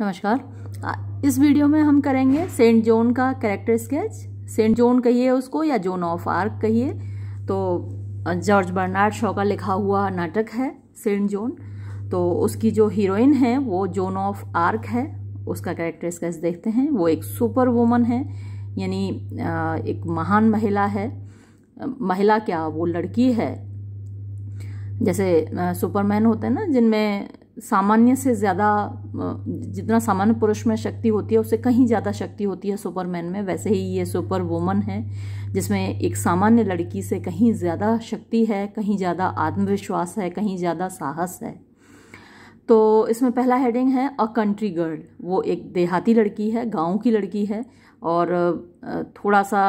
नमस्कार इस वीडियो में हम करेंगे सेंट जॉन का कैरेक्टर स्केच सेंट जॉन कहिए उसको या जॉन ऑफ आर्क कहिए तो जॉर्ज बर्नार्ड शॉ का लिखा हुआ नाटक है सेंट जॉन तो उसकी जो हीरोइन है वो जॉन ऑफ आर्क है उसका कैरेक्टर स्केच देखते हैं वो एक सुपर वूमन है यानी एक महान महिला है महिला क्या वो लड़की है जैसे सुपरमैन होते हैं ना जिनमें सामान्य से ज़्यादा जितना सामान्य पुरुष में शक्ति होती है उससे कहीं ज़्यादा शक्ति होती है सुपरमैन में वैसे ही ये सुपर वूमन है जिसमें एक सामान्य लड़की से कहीं ज़्यादा शक्ति है कहीं ज़्यादा आत्मविश्वास है कहीं ज़्यादा साहस है तो इसमें पहला हेडिंग है अ कंट्री गर्ल वो एक देहाती लड़की है गांव की लड़की है और थोड़ा सा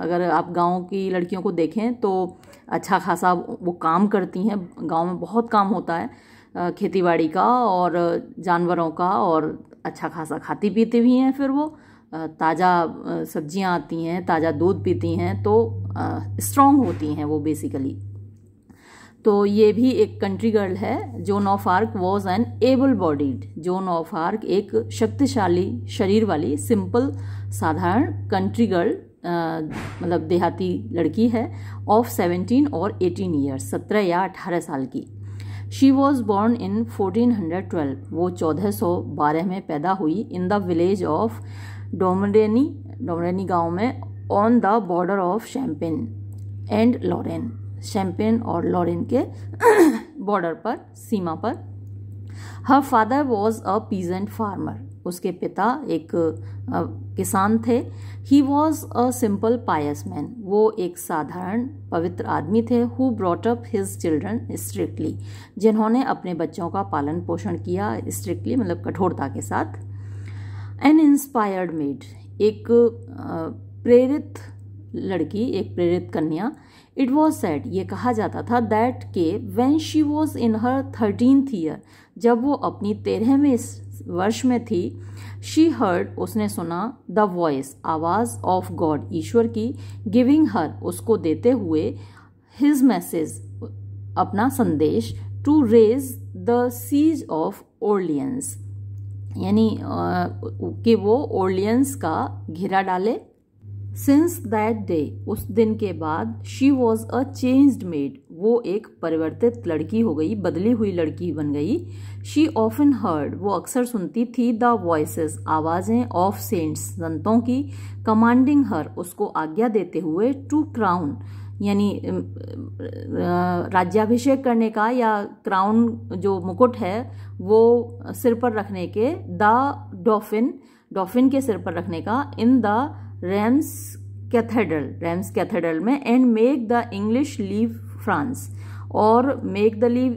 अगर आप गांव की लड़कियों को देखें तो अच्छा खासा वो काम करती हैं गांव में बहुत काम होता है खेतीबाड़ी का और जानवरों का और अच्छा खासा खाती पीती भी हैं फिर वो ताज़ा सब्जियां आती हैं ताज़ा दूध पीती हैं तो स्ट्रॉन्ग होती हैं वो बेसिकली तो ये भी एक कंट्री गर्ल है Joan of Arc was an able bodied Joan of arc एक शक्तिशाली शरीर वाली सिंपल साधारण कंट्री गर्ल मतलब देहाती लड़की है ऑफ सेवेंटीन और एटीन ईयर्स सत्रह या अठारह साल की शी वॉज बॉर्न इन 1412 वो 1412 में पैदा हुई in the village of Domremy Domremy गांव में on the border of Champagne and Lorraine Champagne और लॉरेन के बॉर्डर पर सीमा पर her father was a peasant farmer उसके पिता एक किसान थे he was a simple pious man वो एक साधारण पवित्र आदमी थे who brought up his children strictly जिन्होंने अपने बच्चों का पालन पोषण किया स्ट्रिक्टली मतलब कठोरता के साथ एन इंस्पायर्ड मेड एक प्रेरित लड़की एक प्रेरित कन्या इट वॉज सैड ये कहा जाता था दैट के when she was in her thirteen year जब वो अपनी तेरहवें वर्ष में थी शी हर्ड उसने सुना द वॉइस आवाज़ ऑफ गॉड ईश्वर की गिविंग हर उसको देते हुए हिज मैसेज अपना संदेश to raise the siege of Orleans यानी कि वो ओरलियंस का घिरा डाले सिंस दैट डे उस दिन के बाद she was a changed maid वो एक परिवर्तित लड़की हो गई बदली हुई लड़की बन गई शी ऑफन हर्ड वो अक्सर सुनती थी द वॉइस आवाज़ें ऑफ सेंट्स संतों की कमांडिंग हर उसको आज्ञा देते हुए टू क्राउन यानी राज्याभिषेक करने का या क्राउन जो मुकुट है वो सिर पर रखने के द डॉफिन डॉफिन के सिर पर रखने का in the Rheims cathedral Rheims cathedral में and make the English leave France और make the leave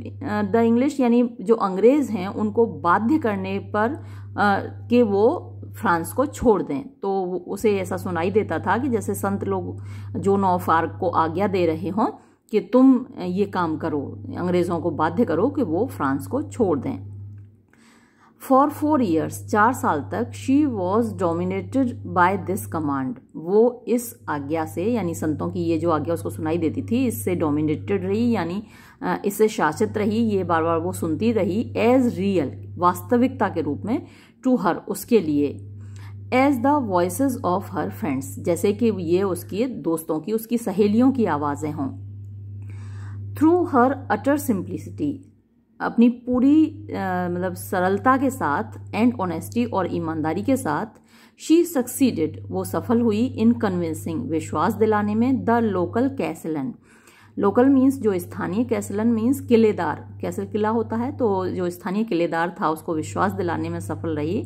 the English यानी जो अंग्रेज़ हैं उनको बाध्य करने पर uh, कि वो फ्रांस को छोड़ दें तो उसे ऐसा सुनाई देता था कि जैसे संत लोग जो ऑफ को आज्ञा दे रहे हों कि तुम ये काम करो अंग्रेज़ों को बाध्य करो कि वो फ्रांस को छोड़ दें फॉर फोर ईयर्स चार साल तक she was dominated by this command वो इस आज्ञा से यानी संतों की ये जो आज्ञा उसको सुनाई देती थी इससे डोमिनेटेड रही यानी इससे शासित रही ये बार बार वो सुनती रही एज रियल वास्तविकता के रूप में टू हर उसके लिए as the voice of her friends जैसे कि ये उसकी दोस्तों की उसकी सहेलियों की आवाज़ें हों थ्रू हर अटर सिंप्लिसिटी अपनी पूरी मतलब सरलता के साथ एंड ऑनेस्टी और ईमानदारी के साथ शी सक्सीडेड वो सफल हुई इन कन्विंसिंग विश्वास दिलाने में the local castellan local means जो स्थानीय कैसलन मीन्स किलेदार कैसल किला होता है तो जो स्थानीय किलेदार था उसको विश्वास दिलाने में सफल रही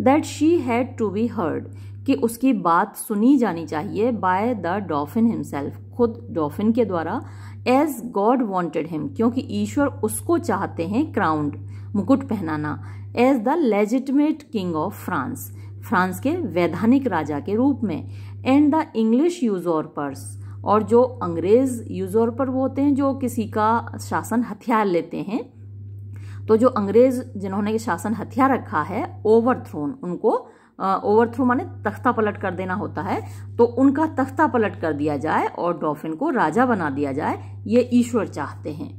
that she had to be heard कि उसकी बात सुनी जानी चाहिए बाय द डॉफिन हिमसेल्फ खुद डॉफिन के द्वारा एज गॉड वॉन्टेड हिम क्योंकि ईश्वर उसको चाहते हैं क्राउंड मुकुट पहनाना as the legitimate king of France France के वैधानिक राजा के रूप में एंड द इंग्लिश यूजोरपर्स और जो अंग्रेज यूजोरपर वो होते हैं जो किसी का शासन हथियार लेते हैं तो जो अंग्रेज जिन्होंने शासन हथियार रखा है ओवर उनको ओवरथ्रो माने तख्ता पलट कर देना होता है तो उनका तख्ता पलट कर दिया जाए और डॉफिन को राजा बना दिया जाए ये ईश्वर चाहते हैं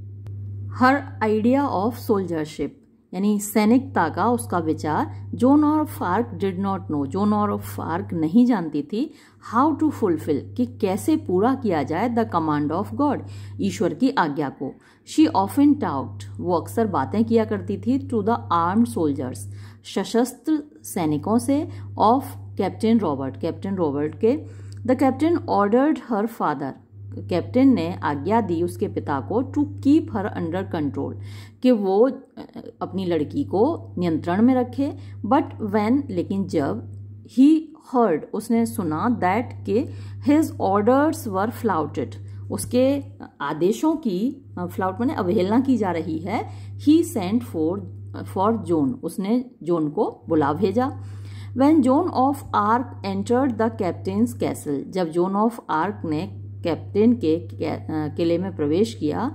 हर आइडिया ऑफ सोल्जरशिप यानी सैनिकता का उसका विचार जोन और फार्क डिड नॉट नो जोन और फार्क नहीं जानती थी हाउ टू फुलफिल कि कैसे पूरा किया जाए द कमांड ऑफ गॉड ईश्वर की आज्ञा को शी ऑफ इन टाउट वो अक्सर बातें किया करती थी टू द आर्म्ड सोल्जर्स सशस्त्र सैनिकों से of captain Robert captain Robert के the captain ordered her father captain ने आज्ञा दी उसके पिता को to keep her under control कि वो अपनी लड़की को नियंत्रण में रखे बट वैन लेकिन जब ही हर्ड उसने सुना दैट के हिज ऑर्डर्स वर फ्लाउटेड उसके आदेशों की फ्लाउट मैंने अवहेलना की जा रही है he sent for for Joan उसने जोन को बुला भेजा when Joan of Arc entered the captain's castle जब जोन ऑफ आर्क ने कैप्टन के किले में प्रवेश किया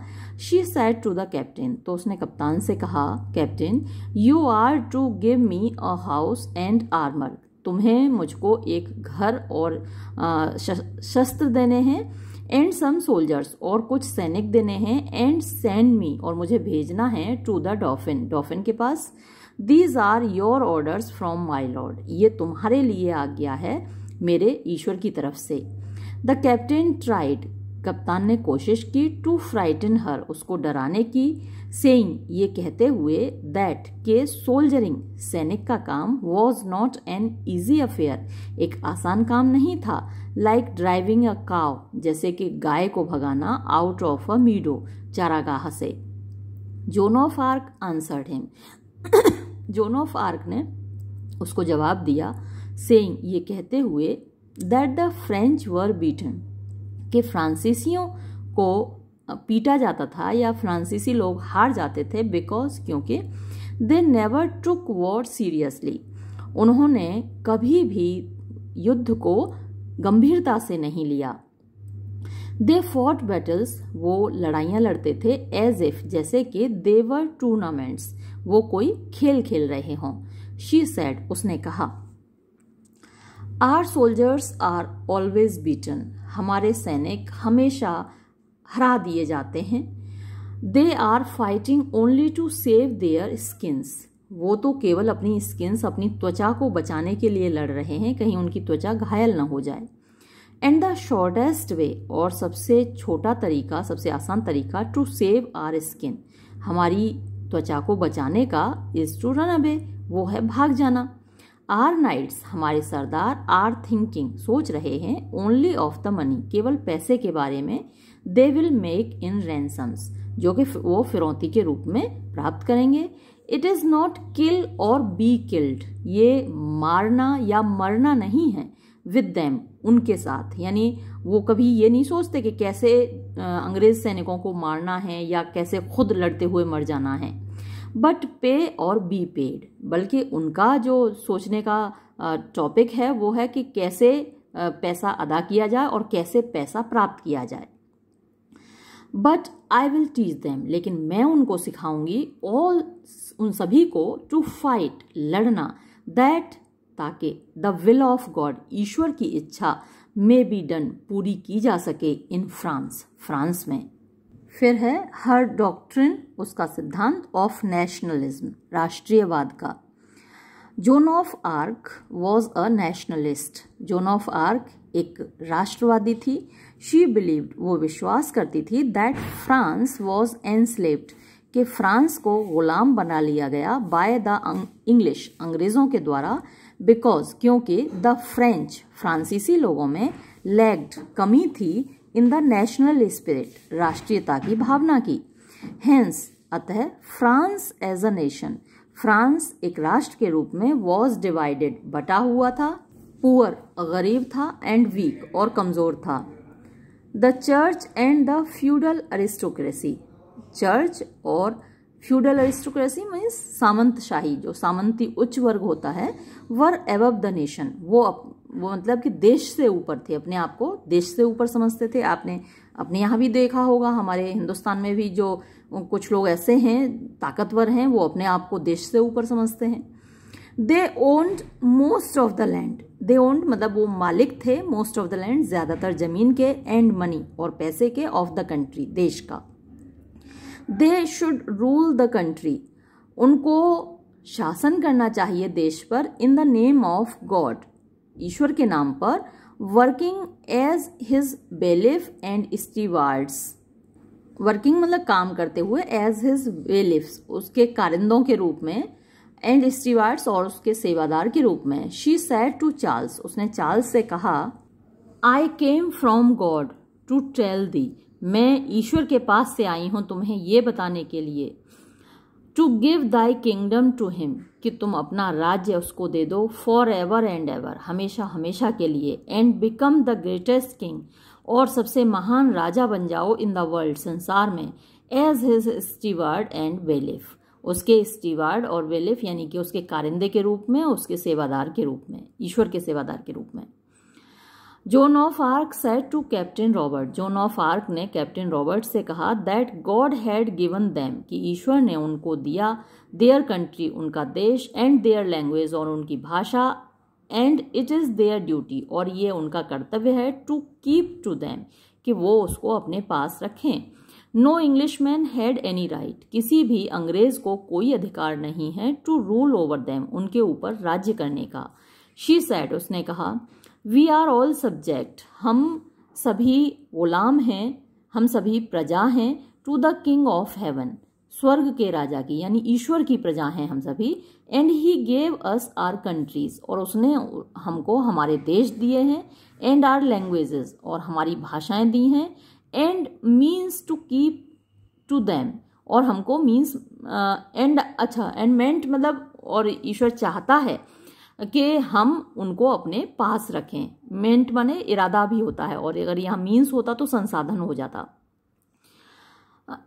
she said to the captain तो उसने कप्तान से कहा captain you are to give me a house and armour तुम्हें मुझको एक घर और शस्त्र देने हैं एंड सम सोल्जर्स और कुछ सैनिक देने हैं एंड सेंड मी और मुझे भेजना है टू द डॉफिन डॉफिन के पास these are your orders from my lord ये तुम्हारे लिए आ गया है मेरे ईश्वर की तरफ से द कैप्टन ट्राइड कप्तान ने कोशिश की टू फ्राइटन हर उसको डराने की सेइंग ये कहते हुए दैट के सोल्जरिंग सैनिक का काम was not an easy affair एक आसान काम नहीं था लाइक ड्राइविंग अ काव जैसे कि गाय को भगाना आउट ऑफ अ मीडो चारागाह से Joan of Arc answered him Joan of Arc ने उसको जवाब दिया सेइंग ये कहते हुए that the French were beaten कि फ्रांसीसियों को पीटा जाता था या फ्रांसीसी लोग हार जाते थे बिकॉज क्योंकि they never took war seriously उन्होंने कभी भी युद्ध को गंभीरता से नहीं लिया दे फॉट बैटल्स वो लड़ाइयाँ लड़ते थे एज इफ जैसे कि देवर टूर्नामेंट्स वो कोई खेल खेल रहे हों शी सेड उसने कहा our soldiers are always beaten हमारे सैनिक हमेशा हरा दिए जाते हैं they are fighting only to save their skins वो तो केवल अपनी स्किन्स अपनी त्वचा को बचाने के लिए लड़ रहे हैं कहीं उनकी त्वचा घायल ना हो जाए एंड द शॉर्टेस्ट वे और सबसे छोटा तरीका सबसे आसान तरीका टू सेव आर स्किन हमारी त्वचा को बचाने का इज टू रन अवे वो है भाग जाना आर नाइट्स हमारे सरदार आर थिंकिंग सोच रहे हैं ओनली ऑफ द मनी केवल पैसे के बारे में दे विल मेक इन रेंसम्स जो कि वो फिरौती के रूप में प्राप्त करेंगे इट इज़ नॉट किल और बी किल्ड ये मारना या मरना नहीं है विद दैम उनके साथ यानी वो कभी ये नहीं सोचते कि कैसे अंग्रेज़ सैनिकों को मारना है या कैसे खुद लड़ते हुए मर जाना है बट पे और बी पेड बल्कि उनका जो सोचने का टॉपिक है वो है कि कैसे पैसा अदा किया जाए और कैसे पैसा प्राप्त किया जाए but I will teach them लेकिन मैं उनको सिखाऊंगी ऑल उन सभी को टू फाइट लड़ना दैट ताकि द विल ऑफ गॉड ईश्वर की इच्छा मे बी डन पूरी की जा सके इन फ्रांस फ्रांस में फिर है हर डॉक्ट्रिन उसका सिद्धांत ऑफ नेशनलिज्म राष्ट्रीयवाद का Joan of Arc was a nationalist Joan of arc एक राष्ट्रवादी थी शी बिलीव्ड वो विश्वास करती थी दैट फ्रांस वॉज एनस्लेव्ड कि फ्रांस को गुलाम बना लिया गया बाय द इंग्लिश अंग्रेज़ों के द्वारा बिकॉज क्योंकि द फ्रेंच फ्रांसीसी लोगों में लैग्ड कमी थी इन द नेशनल स्पिरिट राष्ट्रीयता की भावना की हेंस अतः France as a nation France एक राष्ट्र के रूप में वॉज डिवाइडेड बटा हुआ था पुअर गरीब था एंड वीक और कमज़ोर था the church and the feudal aristocracy church और फ्यूडल अरिस्टोक्रेसी मीन्स सामंतशाही जो सामंती उच्च वर्ग होता है वर एव द नेशन वो अप, वो मतलब कि देश से ऊपर थे अपने आप को देश से ऊपर समझते थे आपने अपने यहाँ भी देखा होगा हमारे हिंदुस्तान में भी जो कुछ लोग ऐसे हैं ताकतवर हैं वो अपने आप को देश से ऊपर समझते हैं they owned most of the land they owned मतलब वो मालिक थे मोस्ट ऑफ द लैंड ज़्यादातर ज़मीन के एंड मनी और पैसे के ऑफ द कंट्री देश का they should rule the country उनको शासन करना चाहिए देश पर in the name of God ईश्वर के नाम पर working as his bailiff and stewards working मतलब काम करते हुए एज हिज बेलिफ्स उसके कारिंदों के रूप में एंड स्टीवार्ड्स और उसके सेवादार के रूप में शी सैड टू चार्ल्स उसने चार्ल्स से कहा I came from God to tell thee मैं ईश्वर के पास से आई हूँ तुम्हें ये बताने के लिए to give thy kingdom to him कि तुम अपना राज्य उसको दे दो फॉर एवर एंड एवर हमेशा हमेशा के लिए and become the greatest king और सबसे महान राजा बन जाओ इन द वर्ल्ड संसार में as his steward and bailiff उसके स्टीवार्ड और वेलिफ यानी कि उसके कारिंदे के रूप में उसके सेवादार के रूप में ईश्वर के सेवादार के रूप में Joan of Arc said to captain Robert Joan of Arc ने कैप्टन रॉबर्ट से कहा that God had given them कि ईश्वर ने उनको दिया देयर कंट्री उनका देश एंड देयर लैंग्वेज और उनकी भाषा and it is their duty और ये उनका कर्तव्य है टू कीप टू दैम कि वो उसको अपने पास रखें no English man had any right किसी भी अंग्रेज को कोई अधिकार नहीं है टू रूल ओवर दैम उनके ऊपर राज्य करने का शी सैड उसने कहा वी आर ऑल सब्जेक्ट हम सभी गुलाम हैं हम सभी प्रजा हैं to the king of heaven स्वर्ग के राजा की यानी ईश्वर की प्रजा हैं हम सभी and he gave us our countries और उसने हमको हमारे देश दिए हैं एंड आर लैंग्वेजेस और हमारी भाषाएं दी हैं and means to keep to them और हमको मीन्स एंड अच्छा एंड मेंट मतलब और ईश्वर चाहता है कि हम उनको अपने पास रखें मेंट माने इरादा भी होता है और अगर यहाँ मीन्स होता तो संसाधन हो जाता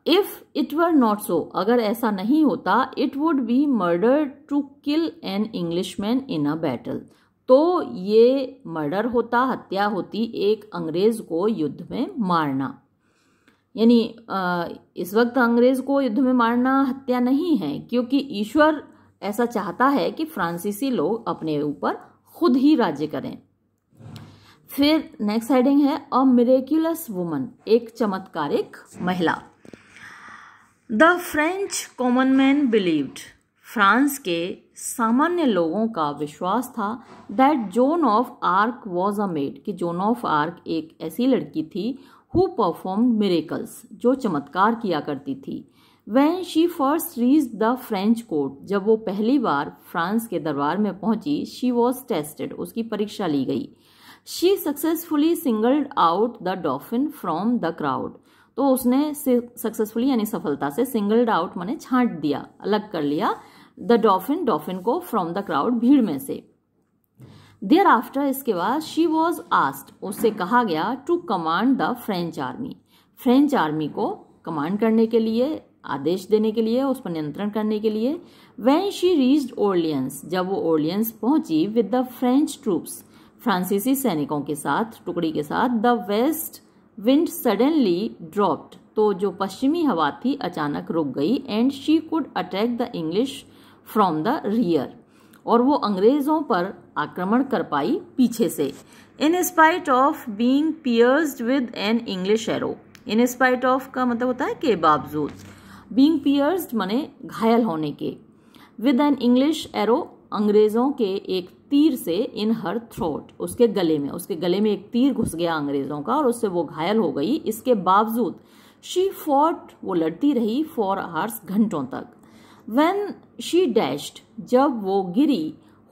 if it were not so अगर ऐसा नहीं होता it would be murder to kill an English man in a battle तो ये मर्डर होता हत्या होती एक अंग्रेज़ को युद्ध में मारना यानी इस वक्त अंग्रेज़ को युद्ध में मारना हत्या नहीं है क्योंकि ईश्वर ऐसा चाहता है कि फ्रांसीसी लोग अपने ऊपर खुद ही राज्य करें फिर नेक्स्ट हेडिंग है अ मिरेक्यूलस वुमन एक चमत्कारिक महिला the French common man believed फ्रांस के सामान्य लोगों का विश्वास था that Joan of Arc was a maid कि जोन ऑफ आर्क एक ऐसी लड़की थी हु परफॉर्म मिरेकल्स जो चमत्कार किया करती थी when she first reached the French court जब वो पहली बार फ्रांस के दरबार में पहुंची शी वॉज टेस्टेड उसकी परीक्षा ली गई she successfully singled out the Dauphin from the crowd तो उसने सक्सेसफुली यानी सफलता से सिंगल्ड आउट मैंने छांट दिया अलग कर लिया द डॉफिन डॉफिन को फ्रॉम द क्राउड भीड़ में से देयर आफ्टर इसके बाद शी वॉज आस्ट उससे कहा गया to command the French army French army को कमांड करने के लिए आदेश देने के लिए उस पर नियंत्रण करने के लिए वेन शी रीज ओरलियंस जब वो ओरलियंस पहुंची विद द फ्रेंच ट्रूप्स फ्रांसीसी सैनिकों के साथ टुकड़ी के साथ the west wind suddenly dropped तो जो पश्चिमी हवा थी अचानक रुक गई and she could attack the English from the rear और वो अंग्रेज़ों पर आक्रमण कर पाई पीछे से in spite of being pierced with an English arrow in spite of का मतलब होता है के बावजूद बींग पियर्स मने घायल होने के विद एन इंग्लिश एरो अंग्रेज़ों के एक तीर से इन हर थ्रोट उसके गले में उसके गले में एक तीर घुस गया अंग्रेज़ों का और उससे वो घायल हो गई इसके बावजूद शी फॉट वो लड़ती रही फॉर आवर्स घंटों तक वेन शी डैश्ड जब वो गिरी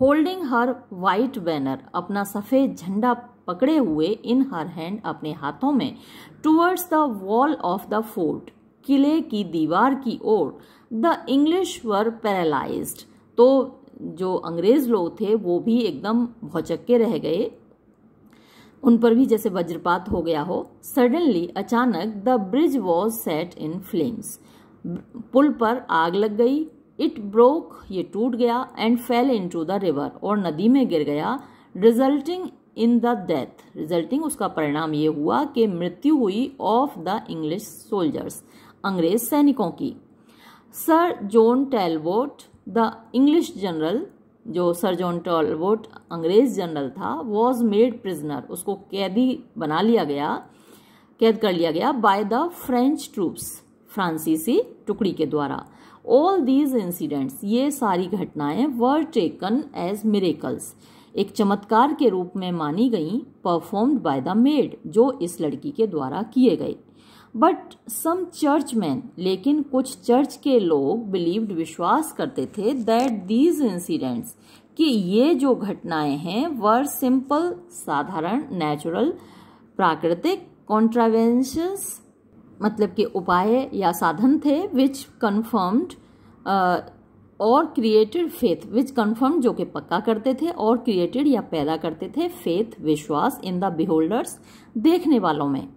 होल्डिंग हर वाइट बैनर अपना सफ़ेद झंडा पकड़े हुए इन हर हैंड अपने हाथों में towards the wall of the fort किले की दीवार की ओर द इंग्लिश वर पैरालाइज्ड तो जो अंग्रेज लोग थे वो भी एकदम भौचक्के रह गए उन पर भी जैसे वज्रपात हो गया हो सडनली अचानक the bridge was set in flames पुल पर आग लग गई इट ब्रोक ये टूट गया and fell into the river और नदी में गिर गया resulting in the death resulting उसका परिणाम ये हुआ कि मृत्यु हुई ऑफ द इंग्लिश सोल्जर्स अंग्रेज सैनिकों की sir John Talbot the English general जो सर जॉन टेलवोट अंग्रेज जनरल था वॉज मेड प्रिजनर उसको कैदी बना लिया गया कैद कर लिया गया बाय द फ्रेंच ट्रूप्स फ्रांसीसी टुकड़ी के द्वारा ऑल दीज इंसिडेंट्स ये सारी घटनाएं वर टेकन एज मिरेकल्स एक चमत्कार के रूप में मानी गई परफॉर्म्ड बाय द मेड जो इस लड़की के द्वारा किए गए बट सम चर्च मैन लेकिन कुछ चर्च के लोग बिलीव्ड विश्वास करते थे दैट दीज इंसिडेंट्स कि ये जो घटनाएं हैं वर सिंपल साधारण नेचुरल प्राकृतिक कॉन्ट्रावेंशंस मतलब के उपाय या साधन थे विच कन्फर्म्ड uh, और क्रिएटेड फेथ विच कन्फर्म जो कि पक्का करते थे और क्रिएटेड या पैदा करते थे फेथ विश्वास इन द बिहोल्डर्स देखने वालों में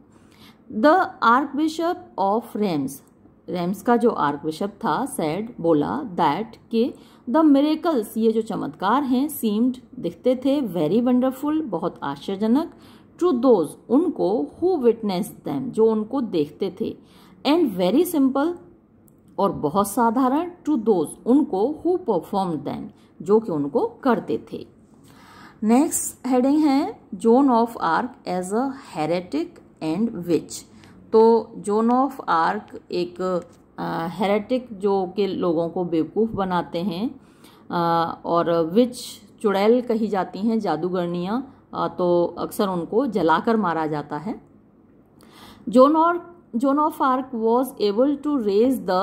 the archbishop of Reims Reims का जो आर्क बिशप था सैड बोला दैट के द मेरेकल्स ये जो चमत्कार हैं सीम्ड दिखते थे वेरी वंडरफुल बहुत आश्चर्यजनक टू दोज उनको हु विटनेस दैम जो उनको देखते थे एंड वेरी सिंपल और बहुत साधारण टू दोज उनको हु परफॉर्म दैम जो कि उनको करते थे नेक्स्ट हेडिंग है Joan of Arc as a heretic and witch तो जोन ऑफ आर्क एक हेरेटिक जो के लोगों को बेवकूफ़ बनाते हैं आ, और विच चुड़ैल कही जाती हैं जादूगरनियाँ तो अक्सर उनको जलाकर मारा जाता है जोन और Joan of Arc was able to raise the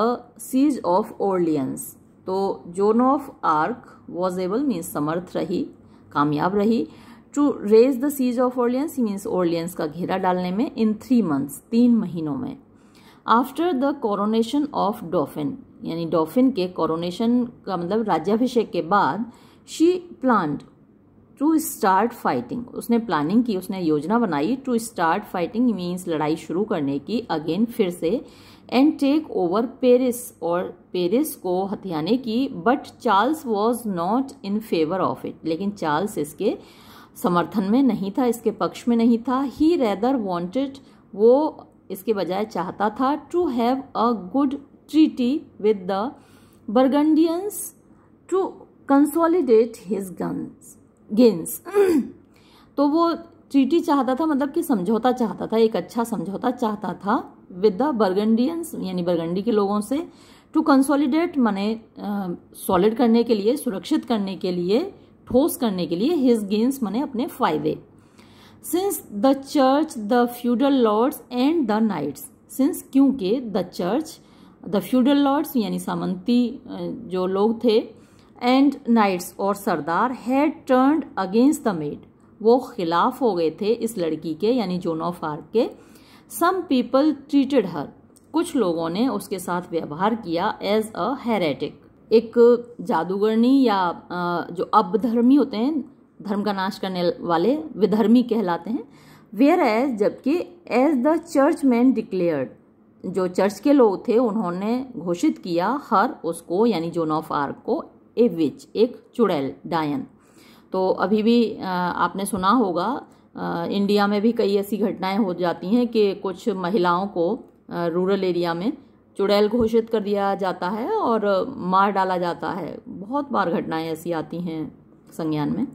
siege of Orleans तो Joan of Arc was able means समर्थ रही कामयाब रही to raise the siege of Orleans means Orleans का घेरा डालने में इन थ्री मंथ्स तीन महीनों में after the coronation of Dauphin यानी डॉफिन के कोरोनेशन का मतलब राज्याभिषेक के बाद she plan to start fighting उसने प्लानिंग की उसने योजना बनाई टू स्टार्ट फाइटिंग मीन्स लड़ाई शुरू करने की अगेन फिर से एंड टेक ओवर पेरिस और पेरिस को हथियाने की but Charles was not in favour of it लेकिन चार्ल्स इसके समर्थन में नहीं था इसके पक्ष में नहीं था ही रेदर वॉन्टेड वो इसके बजाय चाहता था to have a good treaty with the Burgundians to consolidate his guns gains तो वो ट्रीटी चाहता था मतलब कि समझौता चाहता था एक अच्छा समझौता चाहता था विद द बर्गंडियंस यानी बर्गंडी के लोगों से टू कंसोलिडेट माने सॉलिड करने के लिए सुरक्षित करने के लिए ठोस करने के लिए हिज गेंस मने अपने फायदे since the church the feudal lords and the knights since क्योंकि the church the feudal lords यानी सामंती जो लोग थे एंड नाइट्स और सरदार had turned against the maid वो खिलाफ हो गए थे इस लड़की के यानी जोन ऑफ आर्क के सम पीपल ट्रीटेड हर कुछ लोगों ने उसके साथ व्यवहार किया एज अ हेरेटिक एक जादूगरनी या जो अपधर्मी होते हैं धर्म का नाश करने वाले विधर्मी कहलाते हैं वेयर एज जबकि as the churchmen declared जो चर्च के लोग थे उन्होंने घोषित किया हर उसको यानी जोन ऑफ आर्क को ए विच एक चुड़ैल डायन तो अभी भी आपने सुना होगा इंडिया में भी कई ऐसी घटनाएं हो जाती हैं कि कुछ महिलाओं को रूरल एरिया में चुड़ैल घोषित कर दिया जाता है और मार डाला जाता है बहुत बार घटनाएं ऐसी आती हैं संज्ञान में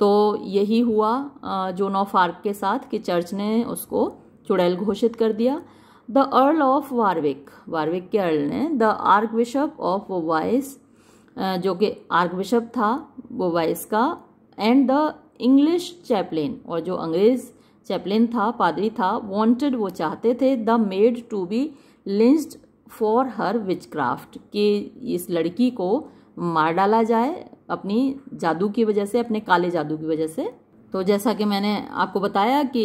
तो यही हुआ जोन ऑफ आर्क के साथ कि चर्च ने उसको चुड़ैल घोषित कर दिया the Earl of Warwick Warwick के अर्ल ने the archbishop of Vice जो कि आर्क बिशप था वो वाइस का एंड द इंग्लिश चैपलिन और जो अंग्रेज चैपलिन था पादरी था वांटेड वो चाहते थे the maid to be lynched for her witchcraft कि इस लड़की को मार डाला जाए अपनी जादू की वजह से अपने काले जादू की वजह से तो जैसा कि मैंने आपको बताया कि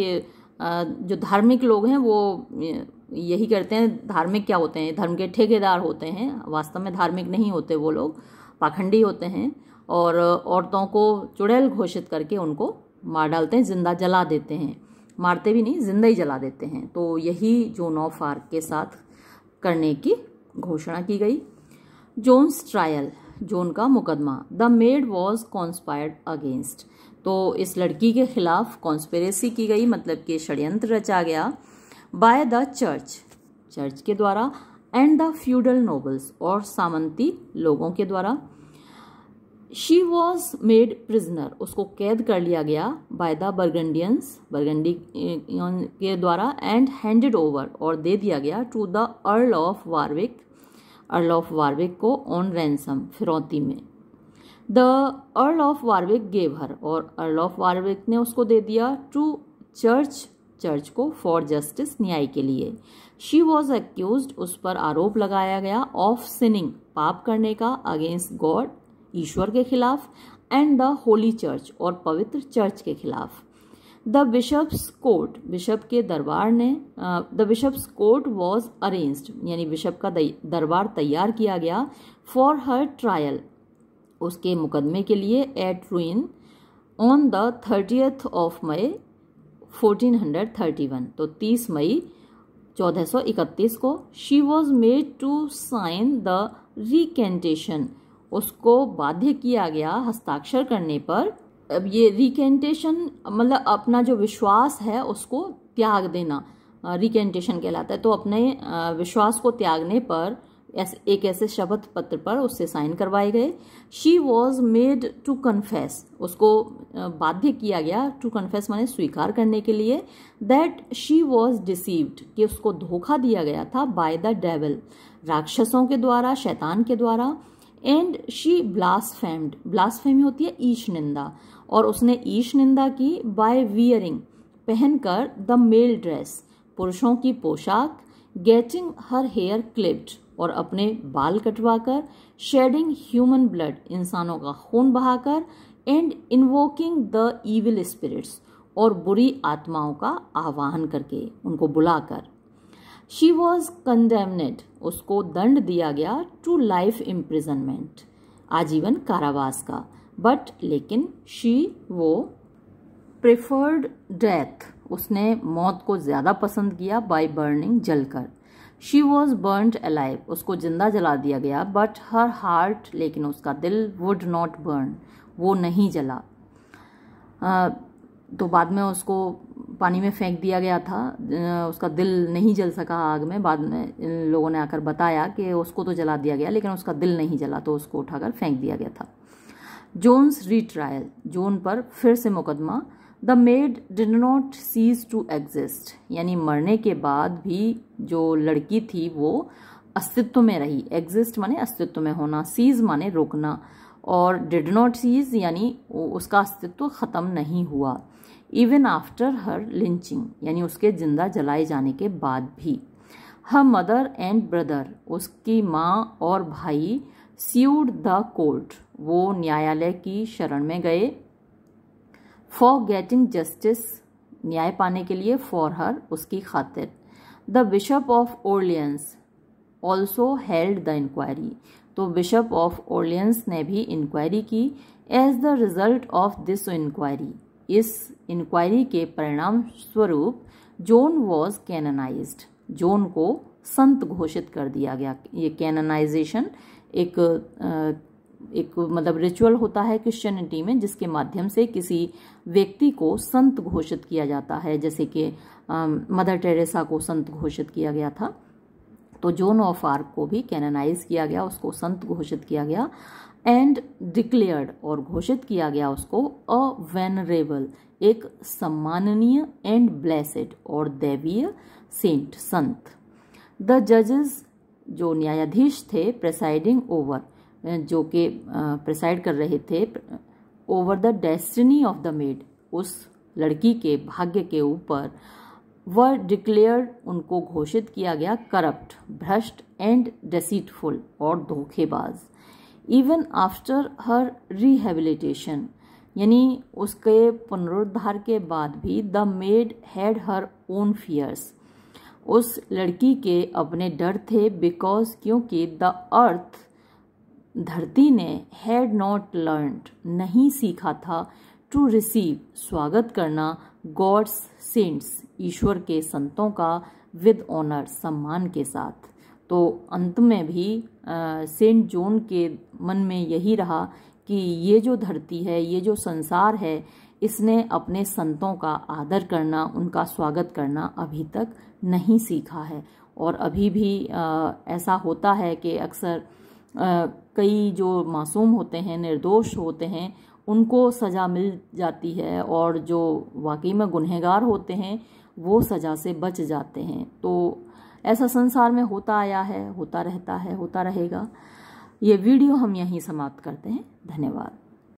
जो धार्मिक लोग हैं वो यही करते हैं धार्मिक क्या होते हैं धर्म के ठेकेदार होते हैं वास्तव में धार्मिक नहीं होते वो लोग पाखंडी होते हैं और औरतों को चुड़ैल घोषित करके उनको मार डालते हैं जिंदा जला देते हैं मारते भी नहीं जिंदा ही जला देते हैं तो यही जो नौ फार्क के साथ करने की घोषणा की गई जोन्स ट्रायल जोन का मुकदमा the maid was conspired against तो इस लड़की के खिलाफ कॉन्स्पेरेसी की गई मतलब कि षडयंत्र रचा गया बाय द चर्च चर्च के द्वारा एंड द फ्यूडल नोबल्स और सामंती लोगों के द्वारा शी वॉज मेड प्रिजनर उसको कैद कर लिया गया बाय द बर्गंडियंस बर्गंडी के द्वारा एंड हैंडेड ओवर और दे दिया गया to the Earl of Warwick Earl of Warwick को ऑन रैंसम फिरौती में the Earl of Warwick gave her और अर्ल ऑफ वारविक ने उसको दे दिया टू चर्च चर्च को फॉर जस्टिस न्याय के लिए शी वॉज एक्यूज उस पर आरोप लगाया गया ऑफ सिनिंग पाप करने का अगेंस्ट गॉड ईश्वर के खिलाफ एंड द होली चर्च और पवित्र चर्च के खिलाफ द बिशप्स कोर्ट बिशप के दरबार ने the bishop's court was arranged यानी बिशप का दरबार तैयार किया गया फॉर हर ट्रायल उसके मुकदमे के लिए at Rouen on the thirtieth of May 1431 तो 30 मई 1431 को she was made to sign the recantation उसको बाध्य किया गया हस्ताक्षर करने पर अब ये रिकेंटेशन मतलब अपना जो विश्वास है उसको त्याग देना रिकेंटेशन कहलाता है तो अपने विश्वास को त्यागने पर एक ऐसे शपथ पत्र पर उससे साइन करवाए गए she was made to confess उसको बाध्य किया गया टू कन्फेस माने स्वीकार करने के लिए दैट शी वॉज डिसीव्ड कि उसको धोखा दिया गया था बाय द डेवल राक्षसों के द्वारा शैतान के द्वारा एंड शी ब्लास्फेम्ड ब्लास्फेमी होती है ईश निंदा और उसने ईश निंदा की बाय वियरिंग पहनकर द मेल ड्रेस पुरुषों की पोशाक गेटिंग हर हेयर क्लिप्ड और अपने बाल कटवाकर शेडिंग ह्यूमन ब्लड इंसानों का खून बहाकर and invoking the evil spirits और बुरी आत्माओं का आह्वान करके उनको बुलाकर शी वॉज कंडेमनेड उसको दंड दिया गया टू लाइफ इम्प्रिजनमेंट आजीवन कारावास का बट लेकिन शी वो प्रेफर्ड डेथ उसने मौत को ज़्यादा पसंद किया बाय बर्निंग जलकर शी वॉज बर्नड अलाइव उसको जिंदा जला दिया गया बट हर हार्ट लेकिन उसका दिल वुड नॉट बर्न वो नहीं जला uh, तो बाद में उसको पानी में फेंक दिया गया था उसका दिल नहीं जल सका आग में बाद में लोगों ने आकर बताया कि उसको तो जला दिया गया लेकिन उसका दिल नहीं जला तो उसको उठाकर फेंक दिया गया था जोन्स ट्रायल जोन पर फिर से मुकदमा the maid did not cease to exist यानी मरने के बाद भी जो लड़की थी वो अस्तित्व में रही एग्जिस्ट माने अस्तित्व में होना सीज माने रोकना और डिड नॉट सीज यानी उसका अस्तित्व ख़त्म नहीं हुआ इवन आफ्टर हर लिंचिंग यानी उसके ज़िंदा जलाए जाने के बाद भी हर मदर एंड ब्रदर उसकी माँ और भाई सीड द कोर्ट वो न्यायालय की शरण में गए फॉर गेटिंग जस्टिस न्याय पाने के लिए फॉर हर उसकी खातिर the bishop of Orleans also held the inquiry तो बिशप ऑफ ओरलियंस ने भी इंक्वायरी की as the result of this inquiry इस इंक्वायरी के परिणाम स्वरूप जोन वॉज कैननाइज्ड जोन को संत घोषित कर दिया गया ये कैननाइजेशन एक एक मतलब रिचुअल होता है क्रिश्चियनिटी में जिसके माध्यम से किसी व्यक्ति को संत घोषित किया जाता है जैसे कि मदर टेरेसा को संत घोषित किया गया था तो जोन ऑफ आर्क को भी कैननाइज किया गया उसको संत घोषित किया गया एंड डिक्लेयर्ड और घोषित किया गया उसको अ वेनरेबल एक सम्माननीय एंड ब्लेसेड और दैवीय सेंट संत द जजेस जो न्यायाधीश थे प्रेसाइडिंग ओवर जो कि प्रेसाइड कर रहे थे over the destiny of the maid उस लड़की के भाग्य के ऊपर वर डिक्लेयर उनको घोषित किया गया करप्ट भ्रष्ट एंड डेसीटफुल और धोखेबाज इवन आफ्टर हर रिहेबिलिटेशन यानी उसके पुनरुद्धार के बाद भी the maid had her own fears उस लड़की के अपने डर थे बिकॉज क्योंकि द अर्थ धरती ने हैड नॉट लर्नड नहीं सीखा था टू रिसीव स्वागत करना गॉड्स सेंट्स ईश्वर के संतों का विद ऑनर सम्मान के साथ तो अंत में भी सेंट जॉन के मन में यही रहा कि ये जो धरती है ये जो संसार है इसने अपने संतों का आदर करना उनका स्वागत करना अभी तक नहीं सीखा है और अभी भी आ, ऐसा होता है कि अक्सर कई जो मासूम होते हैं निर्दोष होते हैं उनको सज़ा मिल जाती है और जो वाकई में गुनहगार होते हैं वो सज़ा से बच जाते हैं तो ऐसा संसार में होता आया है होता रहता है होता रहेगा ये वीडियो हम यहीं समाप्त करते हैं धन्यवाद